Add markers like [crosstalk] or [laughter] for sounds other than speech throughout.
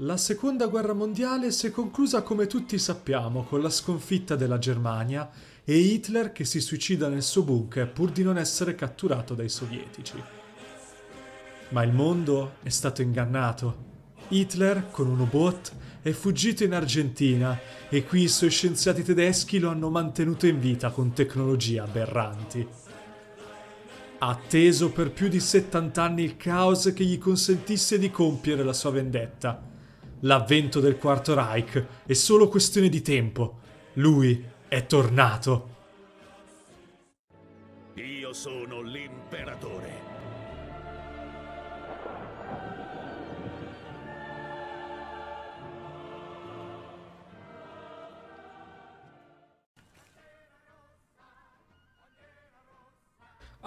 La seconda guerra mondiale si è conclusa come tutti sappiamo con la sconfitta della Germania e Hitler che si suicida nel suo bunker pur di non essere catturato dai sovietici. Ma il mondo è stato ingannato. Hitler, con un U-Boot, è fuggito in Argentina e qui i suoi scienziati tedeschi lo hanno mantenuto in vita con tecnologie aberranti. Ha atteso per più di 70 anni il caos che gli consentisse di compiere la sua vendetta l'avvento del Quarto Reich. È solo questione di tempo. Lui è tornato. Io sono l'im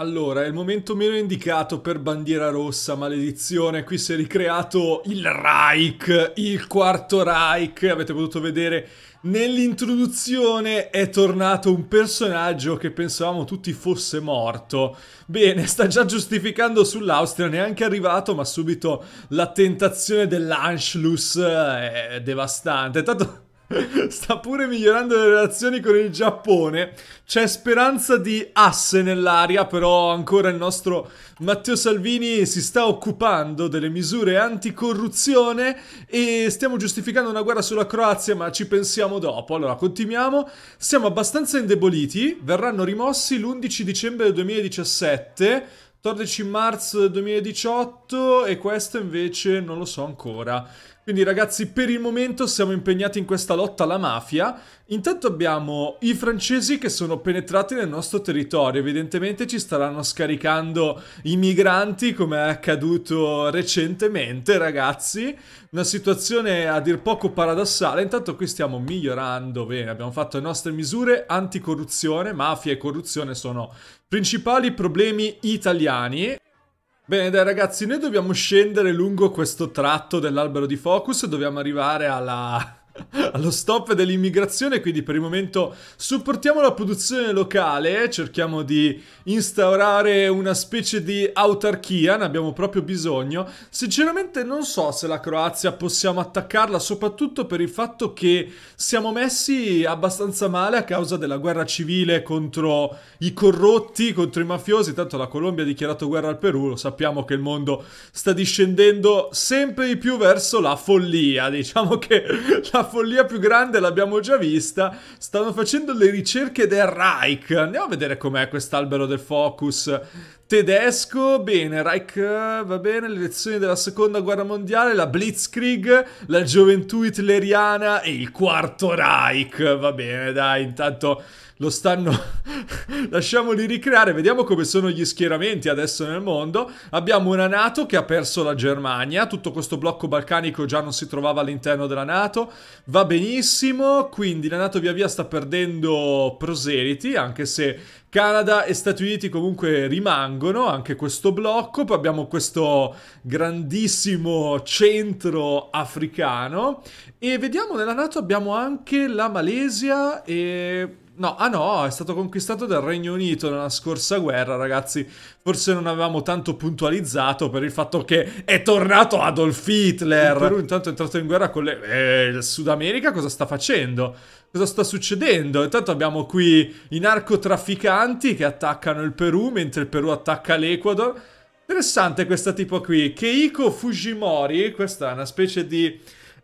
Allora, è il momento meno indicato per bandiera rossa, maledizione. Qui si è ricreato il Reich, il quarto Reich. Avete potuto vedere nell'introduzione è tornato un personaggio che pensavamo tutti fosse morto. Bene, sta già giustificando sull'Austria, neanche arrivato, ma subito la tentazione dell'Anschluss eh, è devastante. Tanto [laughs] sta pure migliorando le relazioni con il Giappone. C'è speranza di asse nell'aria, però ancora il nostro Matteo Salvini si sta occupando delle misure anticorruzione e stiamo giustificando una guerra sulla Croazia, ma ci pensiamo dopo. Allora, continuiamo. Siamo abbastanza indeboliti, verranno rimossi l'11 dicembre 2017 14 marzo 2018 e questo invece non lo so ancora. Quindi ragazzi per il momento siamo impegnati in questa lotta alla mafia. Intanto abbiamo i francesi che sono penetrati nel nostro territorio, evidentemente ci staranno scaricando i migranti come è accaduto recentemente ragazzi. Una situazione a dir poco paradossale, intanto qui stiamo migliorando bene, abbiamo fatto le nostre misure anticorruzione, mafia e corruzione sono Principali problemi italiani. Bene dai ragazzi, noi dobbiamo scendere lungo questo tratto dell'albero di Focus, dobbiamo arrivare alla... [laughs] allo stop dell'immigrazione, quindi per il momento supportiamo la produzione locale, cerchiamo di instaurare una specie di autarchia, ne abbiamo proprio bisogno. Sinceramente non so se la Croazia possiamo attaccarla, soprattutto per il fatto che siamo messi abbastanza male a causa della guerra civile contro i corrotti, contro i mafiosi, tanto la Colombia ha dichiarato guerra al Perù, lo sappiamo che il mondo sta discendendo sempre di più verso la follia, diciamo che [laughs] la follia più grande l'abbiamo già vista. Stanno facendo le ricerche del Reich. Andiamo a vedere com'è quest'albero del focus. Tedesco, bene, Reich eh, va bene, le lezioni della seconda guerra mondiale, la Blitzkrieg, la gioventù hitleriana e il quarto Reich. Va bene, dai, intanto lo stanno... [laughs] lasciamoli ricreare, vediamo come sono gli schieramenti adesso nel mondo. Abbiamo una Nato che ha perso la Germania, tutto questo blocco balcanico già non si trovava all'interno della Nato, va benissimo, quindi la Nato via via sta perdendo proseliti, anche se Canada e Stati Uniti comunque rimangono, anche questo blocco, poi abbiamo questo grandissimo centro africano e vediamo nella Nato abbiamo anche la Malesia e No, ah no, è stato conquistato dal Regno Unito nella scorsa guerra, ragazzi. Forse non avevamo tanto puntualizzato per il fatto che è tornato Adolf Hitler. Il Perù intanto è entrato in guerra con le... Eh, il Sud America cosa sta facendo? Cosa sta succedendo? Intanto abbiamo qui i narcotrafficanti che attaccano il Perù, mentre il Perù attacca l'Ecuador. Interessante questa tipo qui, Keiko Fujimori, questa è una specie di...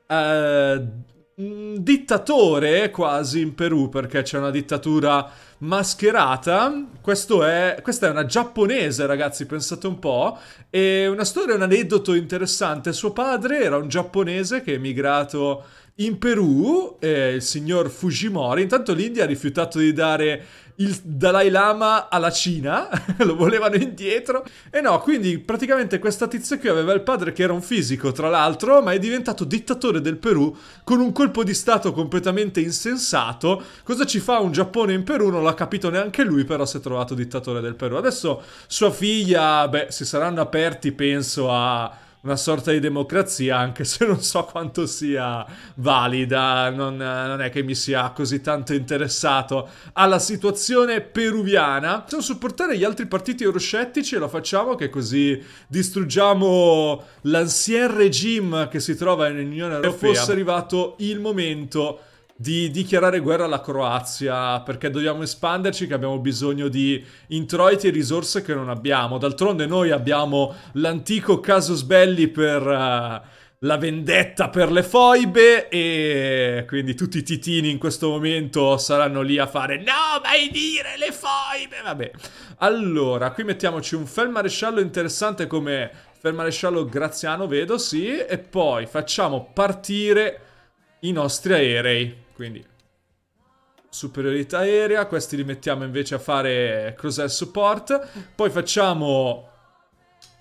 Uh, Mm, dittatore quasi in Perù perché c'è una dittatura mascherata. È, questa è una giapponese, ragazzi, pensate un po'. E una storia, un aneddoto interessante. Suo padre era un giapponese che è emigrato in Perù, eh, il signor Fujimori. Intanto l'India ha rifiutato di dare il Dalai Lama alla Cina, [laughs] lo volevano indietro. E no, quindi praticamente questa tizia qui aveva il padre che era un fisico, tra l'altro, ma è diventato dittatore del Perù con un colpo di stato completamente insensato. Cosa ci fa un Giappone in Perù? Non l'ha capito neanche lui, però si è trovato dittatore del Perù. Adesso sua figlia, beh, si saranno aperti, penso, a una sorta di democrazia, anche se non so quanto sia valida, non, non è che mi sia così tanto interessato alla situazione peruviana. Possiamo supportare gli altri partiti euroscettici e lo facciamo che così distruggiamo l'ansien regime che si trova in Unione Europea. Fosse arrivato il momento di dichiarare guerra alla Croazia perché dobbiamo espanderci, che abbiamo bisogno di introiti e risorse che non abbiamo. D'altronde noi abbiamo l'antico casus belli per uh, la vendetta per le foibe e quindi tutti i titini in questo momento saranno lì a fare no, mai dire le foibe! Vabbè. Allora, qui mettiamoci un felmaresciallo interessante come felmaresciallo Graziano, vedo, sì, e poi facciamo partire i nostri aerei. Quindi superiorità aerea, questi li mettiamo invece a fare cross support, poi facciamo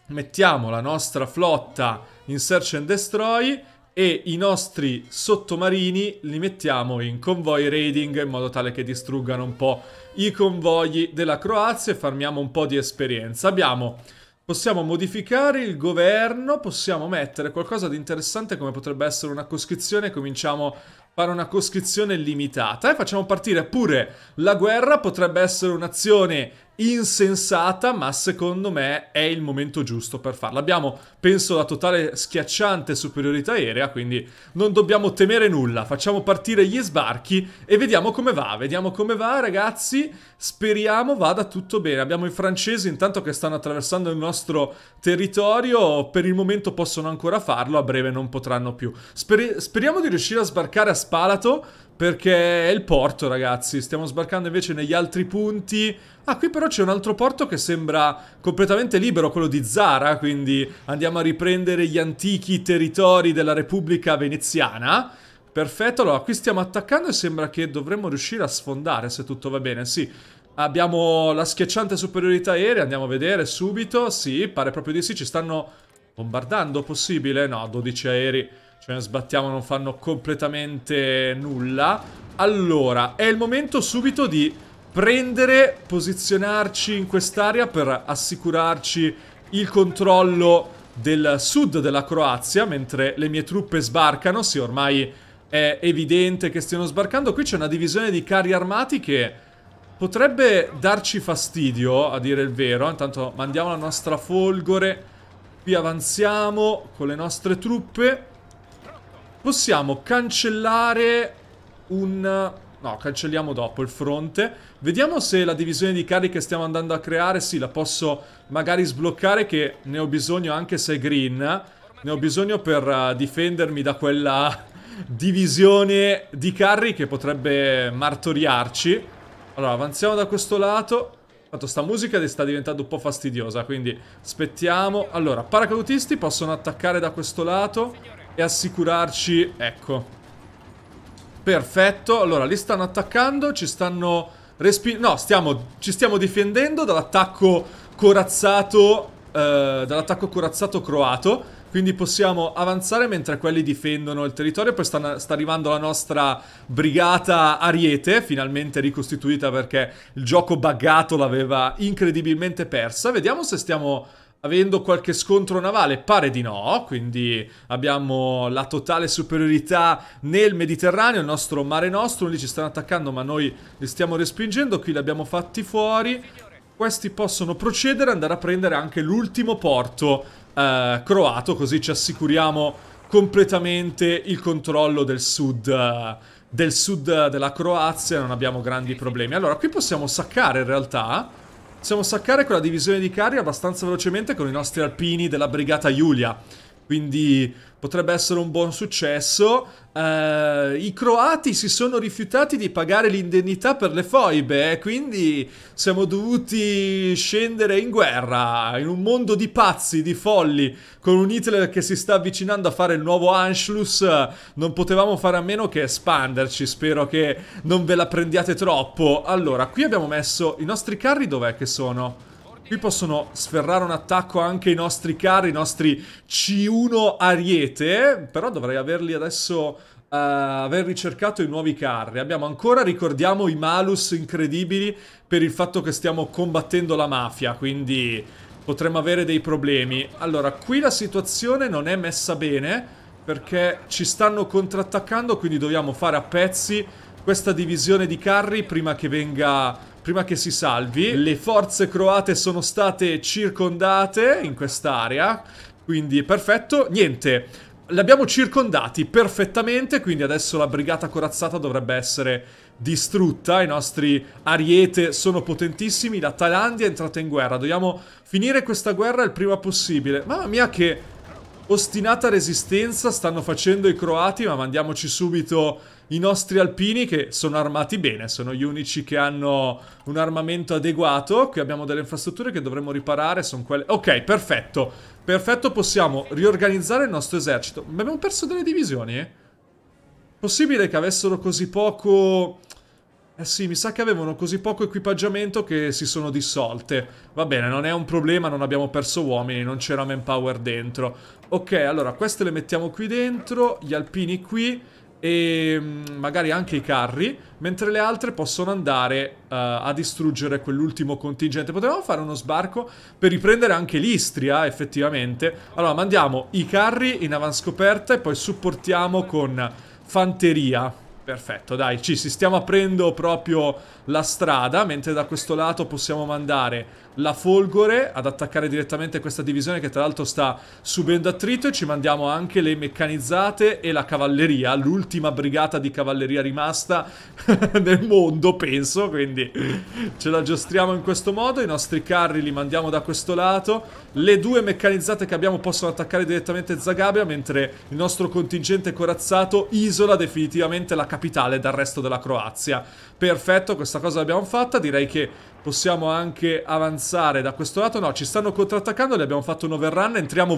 mettiamo la nostra flotta in search and destroy e i nostri sottomarini li mettiamo in convoy raiding in modo tale che distruggano un po' i convogli della Croazia e farmiamo un po' di esperienza. Abbiamo Possiamo modificare il governo, possiamo mettere qualcosa di interessante come potrebbe essere una coscrizione, cominciamo fare una coscrizione limitata e facciamo partire pure la guerra, potrebbe essere un'azione insensata, ma secondo me è il momento giusto per farla. Abbiamo, penso, la totale schiacciante superiorità aerea, quindi non dobbiamo temere nulla. Facciamo partire gli sbarchi e vediamo come va. Vediamo come va, ragazzi. Speriamo vada tutto bene. Abbiamo i francesi intanto che stanno attraversando il nostro territorio. Per il momento possono ancora farlo, a breve non potranno più. Sper speriamo di riuscire a sbarcare a Spalato perché è il porto, ragazzi. Stiamo sbarcando invece negli altri punti. Ah, qui però c'è un altro porto che sembra completamente libero, quello di Zara. Quindi andiamo a riprendere gli antichi territori della Repubblica Veneziana. Perfetto, allora qui stiamo attaccando e sembra che dovremmo riuscire a sfondare se tutto va bene. Sì, abbiamo la schiacciante superiorità aerea, andiamo a vedere subito. Sì, pare proprio di sì, ci stanno bombardando, possibile? No, 12 aerei. Cioè sbattiamo non fanno completamente nulla Allora, è il momento subito di prendere, posizionarci in quest'area per assicurarci il controllo del sud della Croazia Mentre le mie truppe sbarcano, sì ormai è evidente che stiano sbarcando Qui c'è una divisione di carri armati che potrebbe darci fastidio, a dire il vero Intanto mandiamo la nostra folgore Qui avanziamo con le nostre truppe Possiamo cancellare un... No, cancelliamo dopo il fronte. Vediamo se la divisione di carri che stiamo andando a creare, sì, la posso magari sbloccare che ne ho bisogno anche se è green. Ne ho bisogno per eh, difendermi da quella [laughs] divisione di carri che potrebbe martoriarci. Allora, avanziamo da questo lato. Tanto sta musica sta diventando un po' fastidiosa, quindi aspettiamo. Allora, paracadutisti possono attaccare da questo lato. E assicurarci... Ecco. Perfetto. Allora, li stanno attaccando. Ci stanno... Respi no, stiamo... ci stiamo difendendo dall'attacco corazzato... Eh, dall'attacco corazzato croato. Quindi possiamo avanzare mentre quelli difendono il territorio. Poi sta, sta, arrivando la nostra brigata Ariete, finalmente ricostituita perché il gioco buggato l'aveva incredibilmente persa. Vediamo se stiamo avendo qualche scontro navale? Pare di no, quindi abbiamo la totale superiorità nel Mediterraneo, il nostro mare nostro, lì ci stanno attaccando ma noi li stiamo respingendo, qui li abbiamo fatti fuori. Questi possono procedere e andare a prendere anche l'ultimo porto eh, croato, così ci assicuriamo completamente il controllo del sud, del sud della Croazia, non abbiamo grandi problemi. Allora, qui possiamo saccare in realtà possiamo saccare quella divisione di carri abbastanza velocemente con i nostri alpini della brigata Giulia. Quindi potrebbe essere un buon successo. Uh, I croati si sono rifiutati di pagare l'indennità per le foibe, eh, quindi siamo dovuti scendere in guerra in un mondo di pazzi, di folli, con un Hitler che si sta avvicinando a fare il nuovo Anschluss. Non potevamo fare a meno che espanderci. Spero che non ve la prendiate troppo. Allora, qui abbiamo messo i nostri carri. Dov'è che sono? Qui possono sferrare un attacco anche i nostri carri, i nostri C1 Ariete, però dovrei averli adesso... Uh, aver ricercato i nuovi carri. Abbiamo ancora, ricordiamo, i malus incredibili per il fatto che stiamo combattendo la mafia, quindi potremmo avere dei problemi. Allora, qui la situazione non è messa bene perché ci stanno contrattaccando, quindi dobbiamo fare a pezzi questa divisione di carri prima che venga prima che si salvi. Le forze croate sono state circondate in quest'area, quindi perfetto. Niente, l'abbiamo circondati perfettamente, quindi adesso la brigata corazzata dovrebbe essere distrutta, i nostri ariete sono potentissimi, la Thailandia è entrata in guerra, dobbiamo finire questa guerra il prima possibile. Mamma mia che ostinata resistenza stanno facendo i croati, ma mandiamoci subito i nostri alpini che sono armati bene, sono gli unici che hanno un armamento adeguato. Qui abbiamo delle infrastrutture che dovremmo riparare, sono quelle... Ok, perfetto, perfetto, possiamo riorganizzare il nostro esercito. Ma abbiamo perso delle divisioni, eh? Possibile che avessero così poco... Eh sì, mi sa che avevano così poco equipaggiamento che si sono dissolte. Va bene, non è un problema, non abbiamo perso uomini, non c'era manpower dentro. Ok, allora, queste le mettiamo qui dentro, gli alpini qui e mm, magari anche i carri, mentre le altre possono andare uh, a distruggere quell'ultimo contingente. Potevamo fare uno sbarco per riprendere anche l'Istria, effettivamente. Allora, mandiamo i carri in avanscoperta e poi supportiamo con fanteria. Perfetto, dai, ci stiamo aprendo proprio la strada, mentre da questo lato possiamo mandare la Folgore ad attaccare direttamente questa divisione che tra l'altro sta subendo attrito e ci mandiamo anche le meccanizzate e la cavalleria, l'ultima brigata di cavalleria rimasta [laughs] nel mondo, penso, quindi ce la giostriamo in questo modo, i nostri carri li mandiamo da questo lato, le due meccanizzate che abbiamo possono attaccare direttamente Zagabria, mentre il nostro contingente corazzato isola definitivamente la cavalleria capitale dal resto della Croazia. Perfetto, questa cosa l'abbiamo fatta, direi che possiamo anche avanzare da questo lato. No, ci stanno contrattaccando, gli abbiamo fatto un overrun, entriamo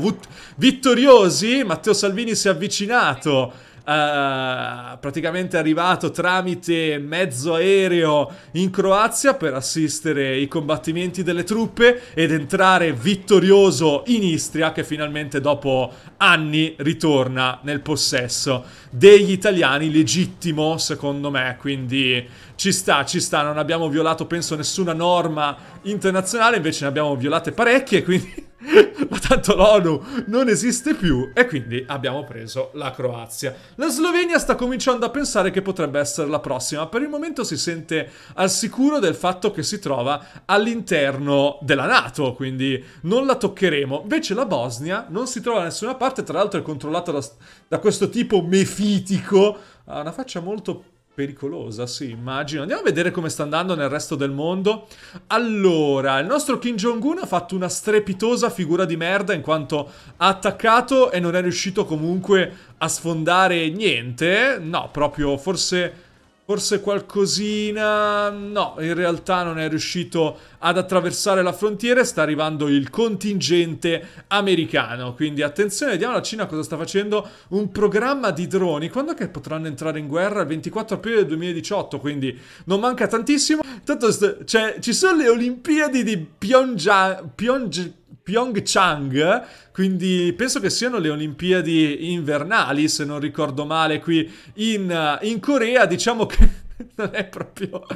vittoriosi. Matteo Salvini si è avvicinato eh, praticamente arrivato tramite mezzo aereo in Croazia per assistere i combattimenti delle truppe ed entrare vittorioso in Istria che finalmente dopo anni ritorna nel possesso degli italiani legittimo secondo me quindi ci sta ci sta non abbiamo violato penso nessuna norma internazionale invece ne abbiamo violate parecchie quindi [laughs] Ma tanto l'ONU non esiste più e quindi abbiamo preso la Croazia. La Slovenia sta cominciando a pensare che potrebbe essere la prossima. Per il momento si sente al sicuro del fatto che si trova all'interno della Nato, quindi non la toccheremo. Invece la Bosnia non si trova da nessuna parte, tra l'altro è controllata da, da questo tipo mefitico. Ha una faccia molto pericolosa, sì, immagino. Andiamo a vedere come sta andando nel resto del mondo. Allora, il nostro Kim Jong-un ha fatto una strepitosa figura di merda in quanto ha attaccato e non è riuscito comunque a sfondare niente. No, proprio forse forse qualcosina... No, in realtà non è riuscito ad attraversare la frontiera sta arrivando il contingente americano. Quindi attenzione, vediamo la Cina cosa sta facendo. Un programma di droni. Quando che potranno entrare in guerra? Il 24 aprile 2018, quindi non manca tantissimo. Tanto cioè, ci sono le Olimpiadi di Pyongyang... Pyongyang Pyeongchang, quindi penso che siano le Olimpiadi invernali, se non ricordo male, qui in, eh, in Corea, diciamo che... [laughs] Non è, proprio,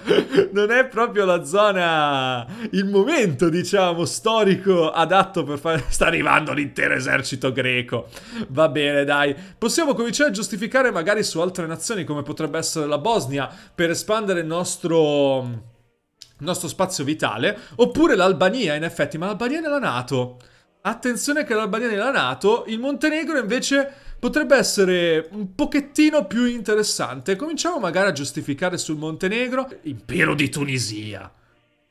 non è proprio la zona, il momento, diciamo, storico adatto per fare... Sta arrivando l'intero esercito greco. Va bene, dai. Possiamo cominciare a giustificare magari su altre nazioni, come potrebbe essere la Bosnia, per espandere il nostro il nostro spazio vitale, oppure l'Albania in effetti, ma l'Albania è nella Nato. Attenzione che l'Albania è nella Nato, il Montenegro invece potrebbe essere un pochettino più interessante. Cominciamo magari a giustificare sul Montenegro, impero di Tunisia.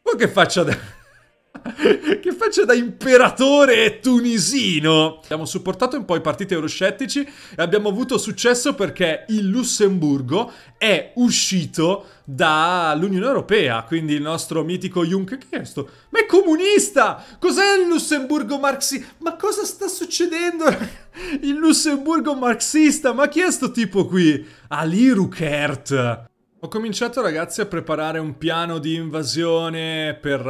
Poi che faccia adesso? [laughs] che faccio da imperatore tunisino. Abbiamo supportato un po' i partiti euroscettici e abbiamo avuto successo perché il Lussemburgo è uscito dall'Unione Europea, quindi il nostro mitico Juncker ha chiesto: Ma è comunista! Cos'è il Lussemburgo marxista? Ma cosa sta succedendo? [laughs] il Lussemburgo marxista, ma chi è sto tipo qui? Ali Rukert. Ho cominciato ragazzi a preparare un piano di invasione per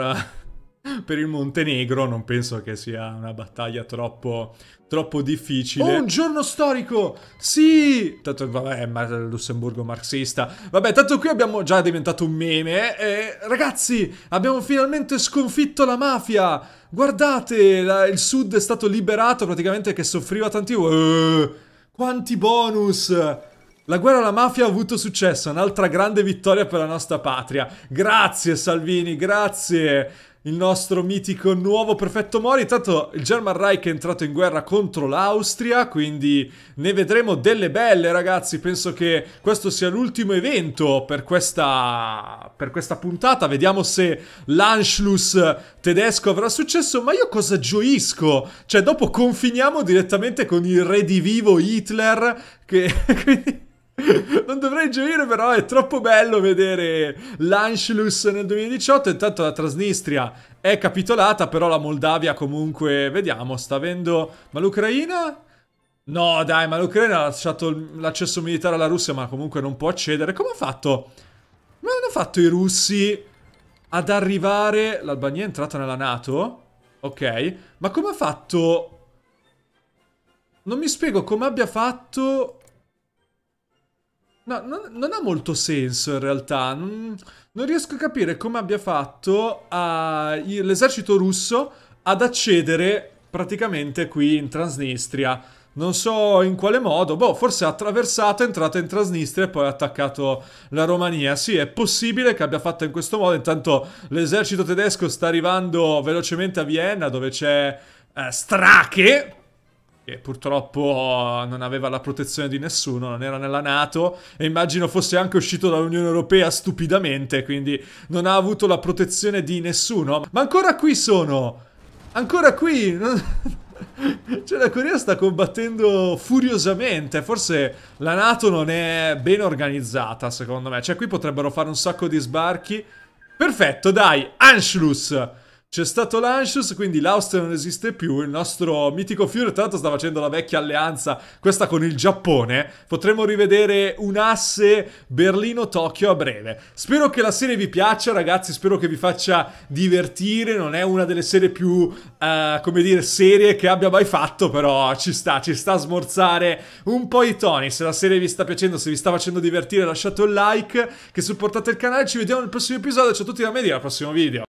per il Montenegro non penso che sia una battaglia troppo, troppo difficile. Oh, un giorno storico! Sì! Tanto, vabbè, ma Lussemburgo marxista. Vabbè, tanto qui abbiamo già diventato un meme. Eh. eh, ragazzi, abbiamo finalmente sconfitto la mafia! Guardate, la, il sud è stato liberato praticamente che soffriva tanti... Uh, quanti bonus! La guerra alla mafia ha avuto successo, un'altra grande vittoria per la nostra patria. Grazie Salvini, grazie il nostro mitico nuovo prefetto Mori. Intanto il German Reich è entrato in guerra contro l'Austria, quindi ne vedremo delle belle, ragazzi. Penso che questo sia l'ultimo evento per questa, per questa puntata. Vediamo se l'Anschluss tedesco avrà successo. Ma io cosa gioisco? Cioè, dopo confiniamo direttamente con il redivivo Hitler. Che [laughs] quindi [laughs] Non dovrei gioire, però è troppo bello vedere l'Anschluss nel 2018. Intanto la Transnistria è capitolata, però la Moldavia comunque, vediamo, sta avendo... Ma l'Ucraina? No, dai, ma l'Ucraina ha lasciato l'accesso militare alla Russia, ma comunque non può accedere. Come ha fatto? Come hanno fatto i russi ad arrivare... L'Albania è entrata nella Nato? Ok. Ma come ha fatto... Non mi spiego come abbia fatto No, non, non, ha molto senso in realtà. Non, non riesco a capire come abbia fatto l'esercito russo ad accedere praticamente qui in Transnistria. Non so in quale modo, boh, forse ha attraversato, è entrato in Transnistria e poi ha attaccato la Romania. Sì, è possibile che abbia fatto in questo modo. Intanto l'esercito tedesco sta arrivando velocemente a Vienna, dove c'è eh, Strache, che purtroppo eh, non aveva la protezione di nessuno, non era nella Nato e immagino fosse anche uscito dall'Unione Europea stupidamente, quindi non ha avuto la protezione di nessuno. Ma ancora qui sono! Ancora qui! [laughs] Cioè la Corea sta combattendo furiosamente, forse la Nato non è ben organizzata secondo me, cioè qui potrebbero fare un sacco di sbarchi. Perfetto, dai, Anschluss! C'è stato l'Anschus, quindi l'Austria non esiste più, il nostro mitico Fiore tanto sta facendo la vecchia alleanza, questa con il Giappone, Potremmo rivedere un asse Berlino-Tokyo a breve. Spero che la serie vi piaccia ragazzi, spero che vi faccia divertire, non è una delle serie più, uh, come dire, serie che abbia mai fatto, però ci sta, ci sta a smorzare un po' i toni. Se la serie vi sta piacendo, se vi sta facendo divertire lasciate un like, che supportate il canale, ci vediamo nel prossimo episodio, ciao a tutti da me, al prossimo video.